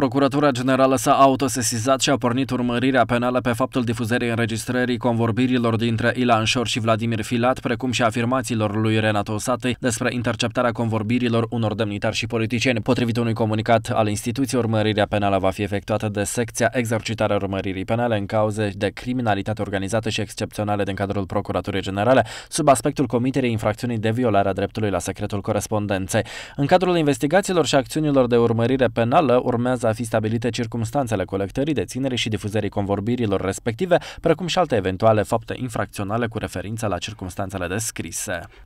Procuratura Generală s-a autosesizat și a pornit urmărirea penală pe faptul difuzării înregistrării convorbirilor dintre Ilan Șor și Vladimir Filat, precum și afirmațiilor lui Renato Sate despre interceptarea convorbirilor unor demnitari și politicieni. Potrivit unui comunicat al instituției, urmărirea penală va fi efectuată de secția exercitarea urmăririi penale în cauze de criminalitate organizată și excepționale din cadrul Procuraturii Generale, sub aspectul comiterii infracțiunii de violare a dreptului la secretul corespondenței. În cadrul investigațiilor și acțiunilor de urmărire penală urmează urmează a fi stabilite circumstanțele colectării, deținerii și difuzării convorbirilor respective, precum și alte eventuale fapte infracționale cu referință la circumstanțele descrise.